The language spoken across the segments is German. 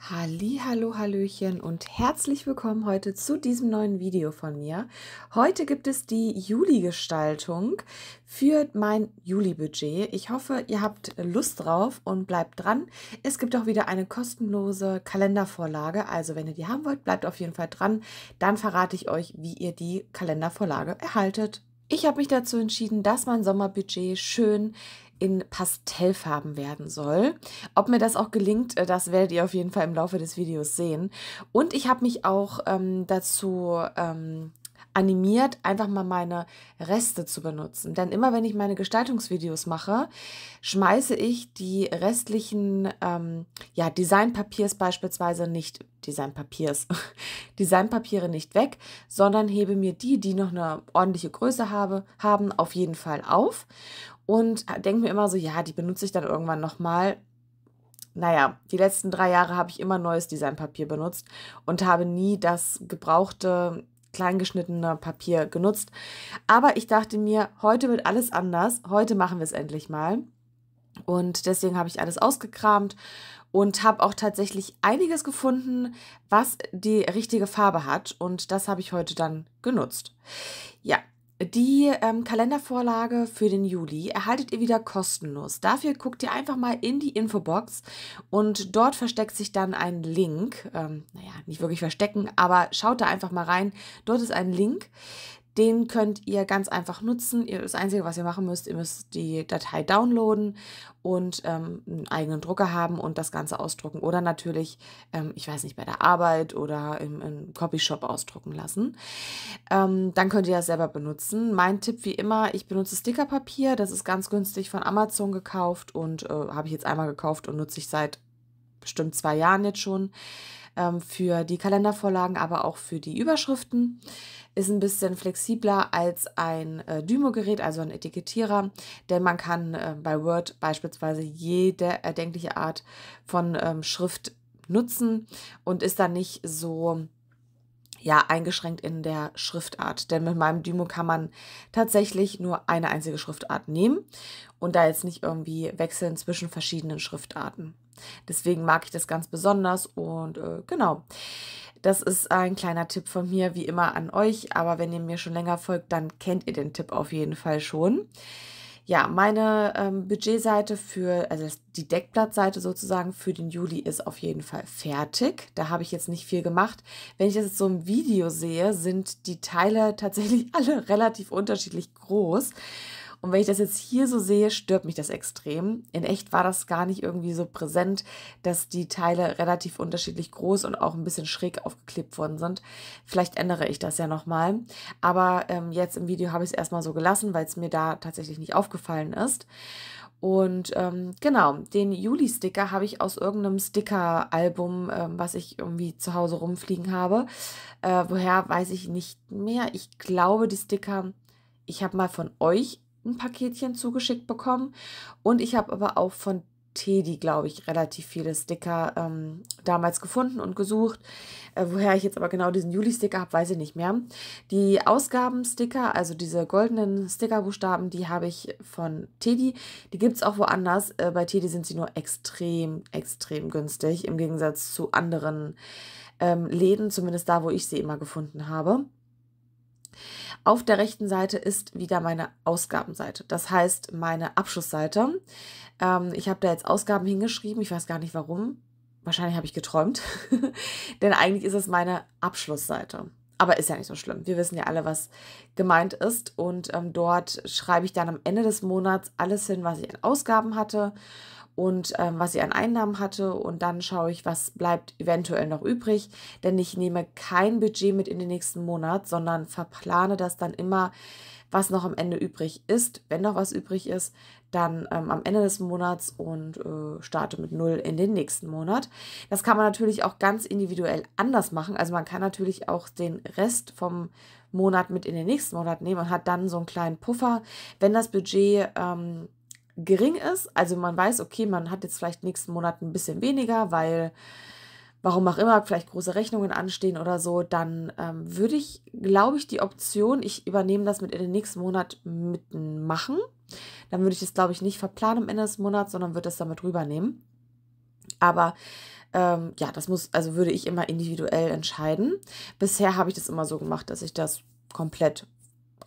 Halli, hallo, hallöchen und herzlich willkommen heute zu diesem neuen Video von mir. Heute gibt es die Juli-Gestaltung für mein Juli-Budget. Ich hoffe, ihr habt Lust drauf und bleibt dran. Es gibt auch wieder eine kostenlose Kalendervorlage, also wenn ihr die haben wollt, bleibt auf jeden Fall dran. Dann verrate ich euch, wie ihr die Kalendervorlage erhaltet. Ich habe mich dazu entschieden, dass mein Sommerbudget schön in Pastellfarben werden soll. Ob mir das auch gelingt, äh, das werdet ihr auf jeden Fall im Laufe des Videos sehen. Und ich habe mich auch ähm, dazu ähm, animiert, einfach mal meine Reste zu benutzen. Denn immer wenn ich meine Gestaltungsvideos mache, schmeiße ich die restlichen ähm, ja, Designpapiers beispielsweise nicht, Designpapiers, Designpapiere nicht weg, sondern hebe mir die, die noch eine ordentliche Größe habe, haben, auf jeden Fall auf und denke mir immer so, ja, die benutze ich dann irgendwann nochmal. Naja, die letzten drei Jahre habe ich immer neues Designpapier benutzt und habe nie das gebrauchte, kleingeschnittene Papier genutzt. Aber ich dachte mir, heute wird alles anders. Heute machen wir es endlich mal. Und deswegen habe ich alles ausgekramt und habe auch tatsächlich einiges gefunden, was die richtige Farbe hat. Und das habe ich heute dann genutzt. Ja, die ähm, Kalendervorlage für den Juli erhaltet ihr wieder kostenlos. Dafür guckt ihr einfach mal in die Infobox und dort versteckt sich dann ein Link. Ähm, naja, nicht wirklich verstecken, aber schaut da einfach mal rein. Dort ist ein Link, den könnt ihr ganz einfach nutzen. Das Einzige, was ihr machen müsst, ihr müsst die Datei downloaden und ähm, einen eigenen Drucker haben und das Ganze ausdrucken. Oder natürlich, ähm, ich weiß nicht, bei der Arbeit oder im, im Copyshop ausdrucken lassen. Ähm, dann könnt ihr das selber benutzen. Mein Tipp wie immer, ich benutze Stickerpapier. Das ist ganz günstig von Amazon gekauft und äh, habe ich jetzt einmal gekauft und nutze ich seit bestimmt zwei Jahren jetzt schon ähm, für die Kalendervorlagen, aber auch für die Überschriften. Ist ein bisschen flexibler als ein äh, Dymo-Gerät, also ein Etikettierer, denn man kann äh, bei Word beispielsweise jede erdenkliche Art von ähm, Schrift nutzen und ist dann nicht so ja, eingeschränkt in der Schriftart. Denn mit meinem Dymo kann man tatsächlich nur eine einzige Schriftart nehmen und da jetzt nicht irgendwie wechseln zwischen verschiedenen Schriftarten. Deswegen mag ich das ganz besonders und äh, genau. Das ist ein kleiner Tipp von mir, wie immer an euch, aber wenn ihr mir schon länger folgt, dann kennt ihr den Tipp auf jeden Fall schon. Ja, meine ähm, Budgetseite für, also die Deckblattseite sozusagen für den Juli ist auf jeden Fall fertig. Da habe ich jetzt nicht viel gemacht. Wenn ich das jetzt so im Video sehe, sind die Teile tatsächlich alle relativ unterschiedlich groß. Und wenn ich das jetzt hier so sehe, stört mich das extrem. In echt war das gar nicht irgendwie so präsent, dass die Teile relativ unterschiedlich groß und auch ein bisschen schräg aufgeklebt worden sind. Vielleicht ändere ich das ja nochmal. Aber ähm, jetzt im Video habe ich es erstmal so gelassen, weil es mir da tatsächlich nicht aufgefallen ist. Und ähm, genau, den Juli-Sticker habe ich aus irgendeinem Sticker-Album, ähm, was ich irgendwie zu Hause rumfliegen habe. Äh, woher weiß ich nicht mehr. Ich glaube, die Sticker, ich habe mal von euch ein Paketchen zugeschickt bekommen. Und ich habe aber auch von Teddy, glaube ich, relativ viele Sticker ähm, damals gefunden und gesucht. Äh, woher ich jetzt aber genau diesen Juli-Sticker habe, weiß ich nicht mehr. Die Ausgabensticker, also diese goldenen Stickerbuchstaben, die habe ich von Teddy. Die gibt es auch woanders. Äh, bei Teddy sind sie nur extrem, extrem günstig im Gegensatz zu anderen ähm, Läden, zumindest da, wo ich sie immer gefunden habe. Auf der rechten Seite ist wieder meine Ausgabenseite, das heißt meine Abschlussseite. Ähm, ich habe da jetzt Ausgaben hingeschrieben, ich weiß gar nicht warum. Wahrscheinlich habe ich geträumt, denn eigentlich ist es meine Abschlussseite. Aber ist ja nicht so schlimm. Wir wissen ja alle, was gemeint ist. Und ähm, dort schreibe ich dann am Ende des Monats alles hin, was ich an Ausgaben hatte und ähm, was sie an Einnahmen hatte und dann schaue ich, was bleibt eventuell noch übrig, denn ich nehme kein Budget mit in den nächsten Monat, sondern verplane das dann immer, was noch am Ende übrig ist, wenn noch was übrig ist, dann ähm, am Ende des Monats und äh, starte mit null in den nächsten Monat. Das kann man natürlich auch ganz individuell anders machen. Also man kann natürlich auch den Rest vom Monat mit in den nächsten Monat nehmen und hat dann so einen kleinen Puffer, wenn das Budget ähm, gering ist. Also man weiß, okay, man hat jetzt vielleicht nächsten Monat ein bisschen weniger, weil warum auch immer, vielleicht große Rechnungen anstehen oder so, dann ähm, würde ich, glaube ich, die Option, ich übernehme das mit in den nächsten Monat mitmachen. Dann würde ich das, glaube ich, nicht verplanen am Ende des Monats, sondern würde das damit rübernehmen. Aber ähm, ja, das muss, also würde ich immer individuell entscheiden. Bisher habe ich das immer so gemacht, dass ich das komplett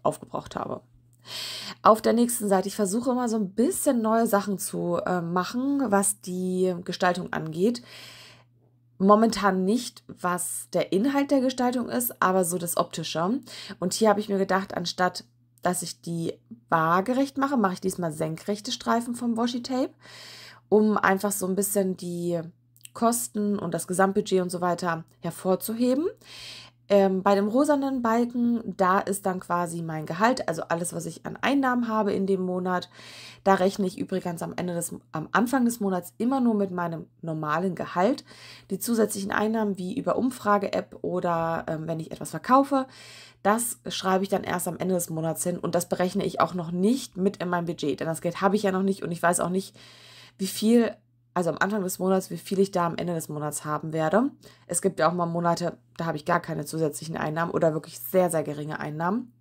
aufgebraucht habe. Auf der nächsten Seite, ich versuche immer so ein bisschen neue Sachen zu äh, machen, was die Gestaltung angeht. Momentan nicht, was der Inhalt der Gestaltung ist, aber so das Optische. Und hier habe ich mir gedacht, anstatt dass ich die waagerecht mache, mache ich diesmal senkrechte Streifen vom Washi-Tape, um einfach so ein bisschen die Kosten und das Gesamtbudget und so weiter hervorzuheben. Ähm, bei dem rosanen Balken, da ist dann quasi mein Gehalt, also alles, was ich an Einnahmen habe in dem Monat. Da rechne ich übrigens am, Ende des, am Anfang des Monats immer nur mit meinem normalen Gehalt. Die zusätzlichen Einnahmen wie über Umfrage-App oder ähm, wenn ich etwas verkaufe, das schreibe ich dann erst am Ende des Monats hin und das berechne ich auch noch nicht mit in mein Budget, denn das Geld habe ich ja noch nicht und ich weiß auch nicht, wie viel also am Anfang des Monats, wie viel ich da am Ende des Monats haben werde. Es gibt ja auch mal Monate, da habe ich gar keine zusätzlichen Einnahmen oder wirklich sehr, sehr geringe Einnahmen.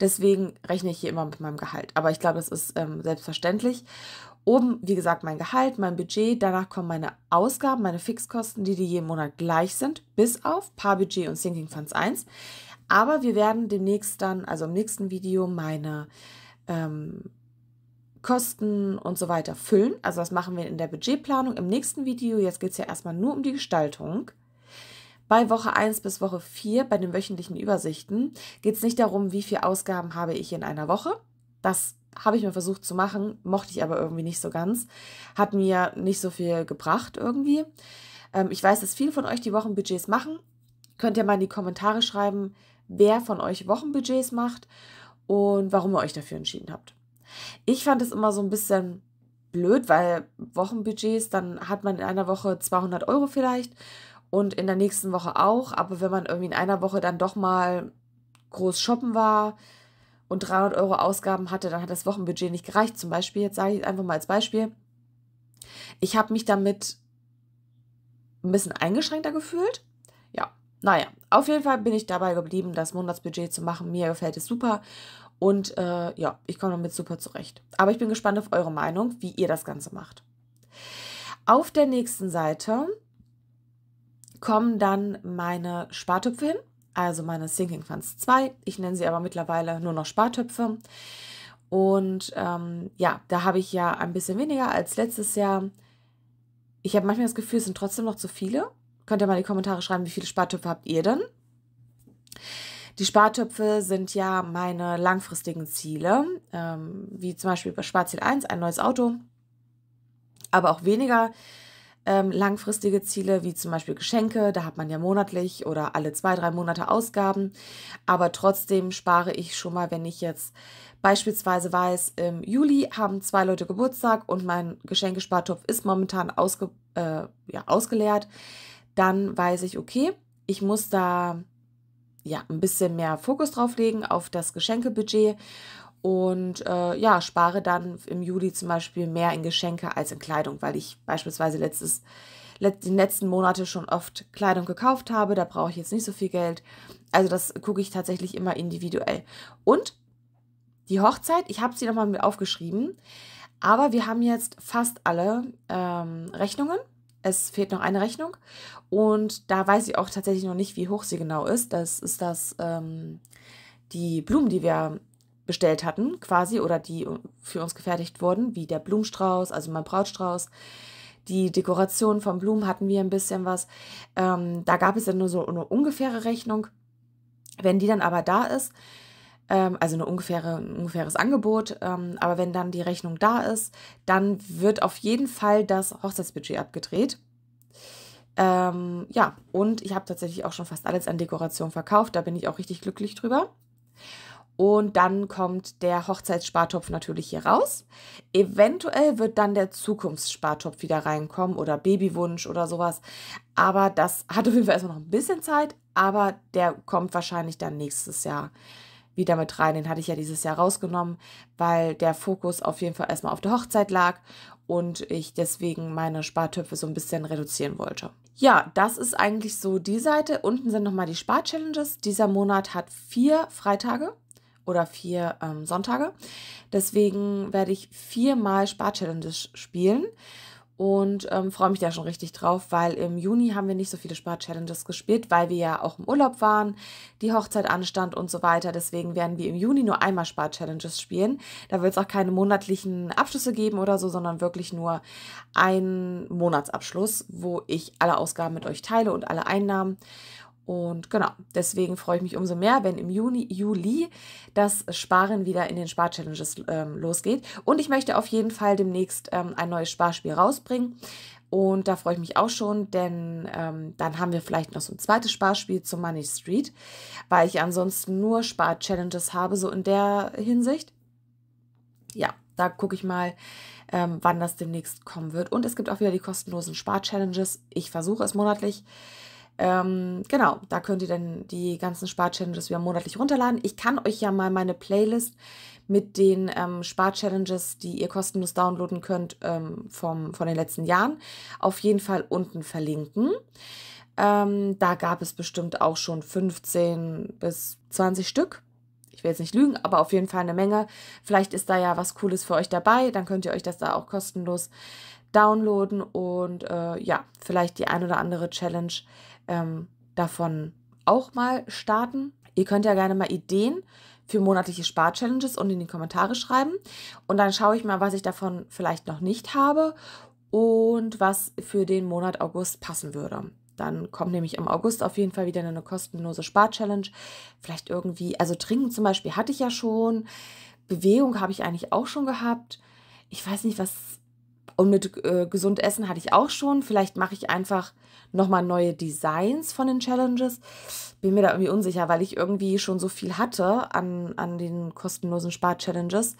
Deswegen rechne ich hier immer mit meinem Gehalt. Aber ich glaube, das ist ähm, selbstverständlich. Oben, wie gesagt, mein Gehalt, mein Budget, danach kommen meine Ausgaben, meine Fixkosten, die, die jeden Monat gleich sind, bis auf Paar Budget und Sinking Funds 1. Aber wir werden demnächst dann, also im nächsten Video, meine ähm, Kosten und so weiter füllen. Also das machen wir in der Budgetplanung im nächsten Video. Jetzt geht es ja erstmal nur um die Gestaltung. Bei Woche 1 bis Woche 4, bei den wöchentlichen Übersichten, geht es nicht darum, wie viel Ausgaben habe ich in einer Woche. Das habe ich mir versucht zu machen, mochte ich aber irgendwie nicht so ganz. Hat mir nicht so viel gebracht irgendwie. Ähm, ich weiß, dass viele von euch die Wochenbudgets machen. Könnt ihr mal in die Kommentare schreiben, wer von euch Wochenbudgets macht und warum ihr euch dafür entschieden habt. Ich fand es immer so ein bisschen blöd, weil Wochenbudgets, dann hat man in einer Woche 200 Euro vielleicht und in der nächsten Woche auch. Aber wenn man irgendwie in einer Woche dann doch mal groß shoppen war und 300 Euro Ausgaben hatte, dann hat das Wochenbudget nicht gereicht. Zum Beispiel, jetzt sage ich einfach mal als Beispiel, ich habe mich damit ein bisschen eingeschränkter gefühlt. Ja, naja, auf jeden Fall bin ich dabei geblieben, das Monatsbudget zu machen. Mir gefällt es super und äh, ja, ich komme damit super zurecht. Aber ich bin gespannt auf eure Meinung, wie ihr das Ganze macht. Auf der nächsten Seite kommen dann meine Spartöpfe hin, also meine Sinking Funds 2. Ich nenne sie aber mittlerweile nur noch Spartöpfe. Und ähm, ja, da habe ich ja ein bisschen weniger als letztes Jahr. Ich habe manchmal das Gefühl, es sind trotzdem noch zu viele. Könnt ihr mal in die Kommentare schreiben, wie viele Spartöpfe habt ihr denn? Die Spartöpfe sind ja meine langfristigen Ziele, ähm, wie zum Beispiel bei Sparziel 1 ein neues Auto, aber auch weniger ähm, langfristige Ziele, wie zum Beispiel Geschenke, da hat man ja monatlich oder alle zwei, drei Monate Ausgaben. Aber trotzdem spare ich schon mal, wenn ich jetzt beispielsweise weiß, im Juli haben zwei Leute Geburtstag und mein Geschenkespartopf ist momentan ausge, äh, ja, ausgeleert, dann weiß ich, okay, ich muss da ja, ein bisschen mehr Fokus drauf legen auf das Geschenkebudget und äh, ja, spare dann im Juli zum Beispiel mehr in Geschenke als in Kleidung, weil ich beispielsweise letztes, let, die letzten Monate schon oft Kleidung gekauft habe. Da brauche ich jetzt nicht so viel Geld. Also das gucke ich tatsächlich immer individuell. Und die Hochzeit, ich habe sie nochmal mit aufgeschrieben, aber wir haben jetzt fast alle ähm, Rechnungen es fehlt noch eine Rechnung und da weiß ich auch tatsächlich noch nicht, wie hoch sie genau ist. Das ist das, ähm, die Blumen, die wir bestellt hatten, quasi, oder die für uns gefertigt wurden, wie der Blumenstrauß, also mein Brautstrauß. Die Dekoration von Blumen hatten wir ein bisschen was. Ähm, da gab es ja nur so eine ungefähre Rechnung. Wenn die dann aber da ist, ähm, also eine ungefähre, ein ungefähres Angebot. Ähm, aber wenn dann die Rechnung da ist, dann wird auf jeden Fall das Hochzeitsbudget abgedreht. Ähm, ja, und ich habe tatsächlich auch schon fast alles an Dekoration verkauft. Da bin ich auch richtig glücklich drüber. Und dann kommt der Hochzeitsspartopf natürlich hier raus. Eventuell wird dann der Zukunftsspartopf wieder reinkommen oder Babywunsch oder sowas. Aber das hat auf jeden Fall erstmal noch ein bisschen Zeit. Aber der kommt wahrscheinlich dann nächstes Jahr wieder mit rein. Den hatte ich ja dieses Jahr rausgenommen, weil der Fokus auf jeden Fall erstmal auf der Hochzeit lag und ich deswegen meine Spartöpfe so ein bisschen reduzieren wollte. Ja, das ist eigentlich so die Seite. Unten sind nochmal die Spar-Challenges. Dieser Monat hat vier Freitage oder vier ähm, Sonntage. Deswegen werde ich viermal Spar-Challenges spielen und ähm, freue mich da schon richtig drauf, weil im Juni haben wir nicht so viele Spar-Challenges gespielt, weil wir ja auch im Urlaub waren, die Hochzeit anstand und so weiter. Deswegen werden wir im Juni nur einmal Spar-Challenges spielen. Da wird es auch keine monatlichen Abschlüsse geben oder so, sondern wirklich nur einen Monatsabschluss, wo ich alle Ausgaben mit euch teile und alle Einnahmen. Und genau, deswegen freue ich mich umso mehr, wenn im Juni, Juli das Sparen wieder in den Spar-Challenges ähm, losgeht. Und ich möchte auf jeden Fall demnächst ähm, ein neues Sparspiel rausbringen. Und da freue ich mich auch schon, denn ähm, dann haben wir vielleicht noch so ein zweites Sparspiel zum Money Street, weil ich ansonsten nur Spar-Challenges habe, so in der Hinsicht. Ja, da gucke ich mal, ähm, wann das demnächst kommen wird. Und es gibt auch wieder die kostenlosen Spar-Challenges. Ich versuche es monatlich. Ähm, genau, da könnt ihr dann die ganzen Spar-Challenges wieder monatlich runterladen. Ich kann euch ja mal meine Playlist mit den ähm, Spar-Challenges, die ihr kostenlos downloaden könnt, ähm, vom, von den letzten Jahren, auf jeden Fall unten verlinken. Ähm, da gab es bestimmt auch schon 15 bis 20 Stück. Ich will jetzt nicht lügen, aber auf jeden Fall eine Menge. Vielleicht ist da ja was Cooles für euch dabei. Dann könnt ihr euch das da auch kostenlos downloaden und äh, ja, vielleicht die ein oder andere Challenge ähm, davon auch mal starten. Ihr könnt ja gerne mal Ideen für monatliche Spar-Challenges und in die Kommentare schreiben. Und dann schaue ich mal, was ich davon vielleicht noch nicht habe und was für den Monat August passen würde. Dann kommt nämlich im August auf jeden Fall wieder eine kostenlose Spar-Challenge. Vielleicht irgendwie, also Trinken zum Beispiel hatte ich ja schon. Bewegung habe ich eigentlich auch schon gehabt. Ich weiß nicht, was und mit äh, gesund Essen hatte ich auch schon. Vielleicht mache ich einfach nochmal neue Designs von den Challenges. Bin mir da irgendwie unsicher, weil ich irgendwie schon so viel hatte an, an den kostenlosen Spar-Challenges.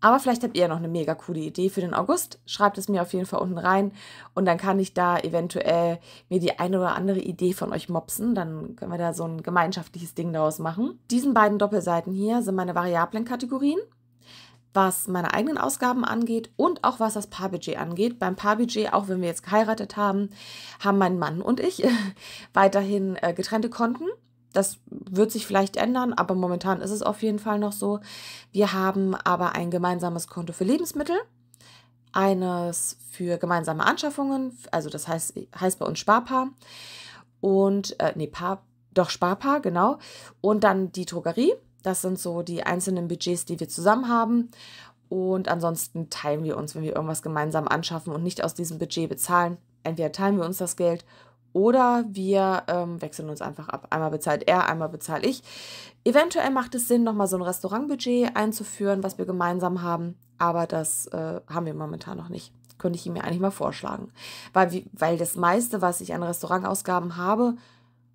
Aber vielleicht habt ihr ja noch eine mega coole Idee für den August. Schreibt es mir auf jeden Fall unten rein und dann kann ich da eventuell mir die eine oder andere Idee von euch mopsen. Dann können wir da so ein gemeinschaftliches Ding daraus machen. Diesen beiden Doppelseiten hier sind meine variablen Kategorien was meine eigenen Ausgaben angeht und auch was das Paarbudget angeht. Beim Paarbudget, auch wenn wir jetzt geheiratet haben, haben mein Mann und ich weiterhin äh, getrennte Konten. Das wird sich vielleicht ändern, aber momentan ist es auf jeden Fall noch so. Wir haben aber ein gemeinsames Konto für Lebensmittel, eines für gemeinsame Anschaffungen, also das heißt, heißt bei uns Sparpaar und, äh, nee, Paar, doch Sparpaar, genau, und dann die Drogerie das sind so die einzelnen Budgets, die wir zusammen haben. Und ansonsten teilen wir uns, wenn wir irgendwas gemeinsam anschaffen und nicht aus diesem Budget bezahlen. Entweder teilen wir uns das Geld oder wir ähm, wechseln uns einfach ab. Einmal bezahlt er, einmal bezahle ich. Eventuell macht es Sinn, nochmal so ein Restaurantbudget einzuführen, was wir gemeinsam haben. Aber das äh, haben wir momentan noch nicht. Könnte ich ihm ja eigentlich mal vorschlagen. Weil, weil das meiste, was ich an Restaurantausgaben habe,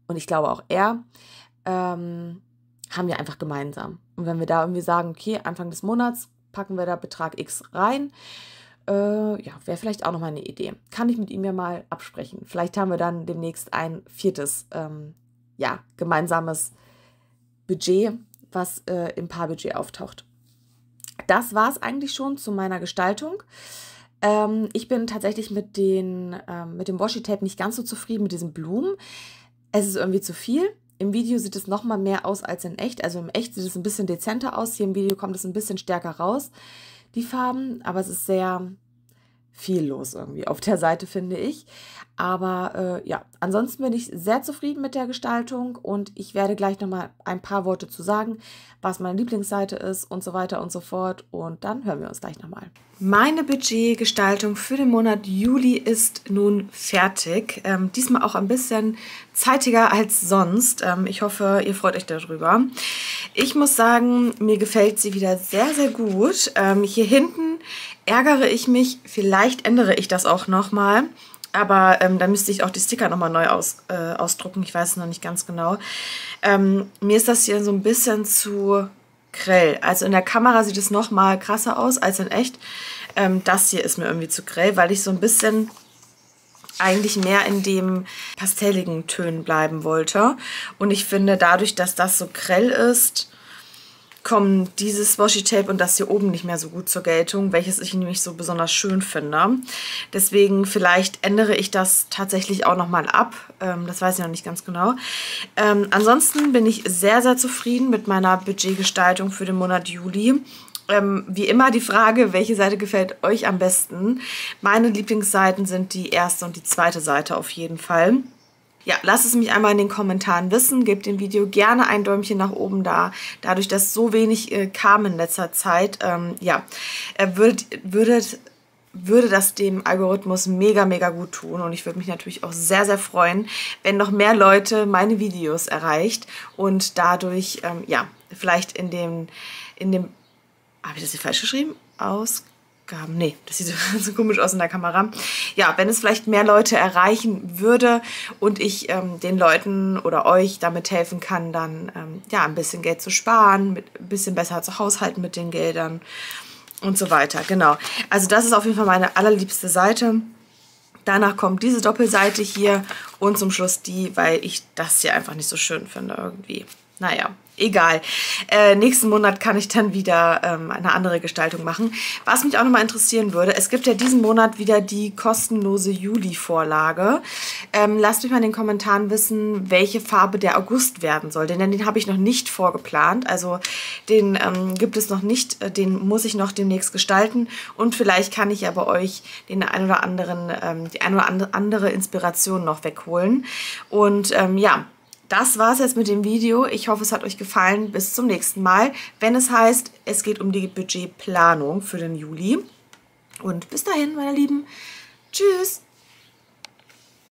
und ich glaube auch er, ähm, haben wir einfach gemeinsam. Und wenn wir da irgendwie sagen, okay, Anfang des Monats packen wir da Betrag X rein, äh, ja, wäre vielleicht auch nochmal eine Idee. Kann ich mit ihm ja mal absprechen. Vielleicht haben wir dann demnächst ein viertes, ähm, ja, gemeinsames Budget, was äh, im Paarbudget auftaucht. Das war es eigentlich schon zu meiner Gestaltung. Ähm, ich bin tatsächlich mit, den, ähm, mit dem Washi-Tape nicht ganz so zufrieden mit diesen Blumen. Es ist irgendwie zu viel. Im Video sieht es nochmal mehr aus als in echt. Also im echt sieht es ein bisschen dezenter aus. Hier im Video kommt es ein bisschen stärker raus, die Farben. Aber es ist sehr viel los irgendwie auf der Seite, finde ich. Aber äh, ja, ansonsten bin ich sehr zufrieden mit der Gestaltung und ich werde gleich nochmal ein paar Worte zu sagen, was meine Lieblingsseite ist und so weiter und so fort. Und dann hören wir uns gleich nochmal. Meine Budgetgestaltung für den Monat Juli ist nun fertig. Ähm, diesmal auch ein bisschen zeitiger als sonst. Ähm, ich hoffe, ihr freut euch darüber. Ich muss sagen, mir gefällt sie wieder sehr, sehr gut. Ähm, hier hinten ärgere ich mich. Vielleicht ändere ich das auch nochmal. Aber ähm, dann müsste ich auch die Sticker nochmal neu aus, äh, ausdrucken. Ich weiß es noch nicht ganz genau. Ähm, mir ist das hier so ein bisschen zu grell. Also in der Kamera sieht es nochmal krasser aus als in echt. Ähm, das hier ist mir irgendwie zu grell, weil ich so ein bisschen eigentlich mehr in dem pastelligen Tönen bleiben wollte. Und ich finde, dadurch, dass das so grell ist, kommen dieses Washi-Tape und das hier oben nicht mehr so gut zur Geltung, welches ich nämlich so besonders schön finde. Deswegen vielleicht ändere ich das tatsächlich auch nochmal ab. Ähm, das weiß ich noch nicht ganz genau. Ähm, ansonsten bin ich sehr, sehr zufrieden mit meiner Budgetgestaltung für den Monat Juli. Ähm, wie immer die Frage, welche Seite gefällt euch am besten? Meine Lieblingsseiten sind die erste und die zweite Seite auf jeden Fall. Ja, lasst es mich einmal in den Kommentaren wissen. Gebt dem Video gerne ein Däumchen nach oben da. Dadurch, dass so wenig äh, kam in letzter Zeit, ähm, ja, würdet, würdet, würde das dem Algorithmus mega, mega gut tun. Und ich würde mich natürlich auch sehr, sehr freuen, wenn noch mehr Leute meine Videos erreicht und dadurch, ähm, ja, vielleicht in dem, in dem, habe ich das hier falsch geschrieben? Aus Gaben. Nee, das sieht so komisch aus in der Kamera. Ja, wenn es vielleicht mehr Leute erreichen würde und ich ähm, den Leuten oder euch damit helfen kann, dann ähm, ja, ein bisschen Geld zu sparen, mit, ein bisschen besser zu haushalten mit den Geldern und so weiter. Genau. Also das ist auf jeden Fall meine allerliebste Seite. Danach kommt diese Doppelseite hier und zum Schluss die, weil ich das hier einfach nicht so schön finde irgendwie. Naja, egal. Äh, nächsten Monat kann ich dann wieder ähm, eine andere Gestaltung machen. Was mich auch nochmal interessieren würde, es gibt ja diesen Monat wieder die kostenlose Juli-Vorlage. Ähm, lasst mich mal in den Kommentaren wissen, welche Farbe der August werden soll, denn den habe ich noch nicht vorgeplant. Also den ähm, gibt es noch nicht, äh, den muss ich noch demnächst gestalten und vielleicht kann ich ja bei euch den ein oder anderen, ähm, die ein oder andere Inspiration noch wegholen. Und ähm, ja, das war's jetzt mit dem Video. Ich hoffe, es hat euch gefallen. Bis zum nächsten Mal, wenn es heißt, es geht um die Budgetplanung für den Juli. Und bis dahin, meine Lieben. Tschüss.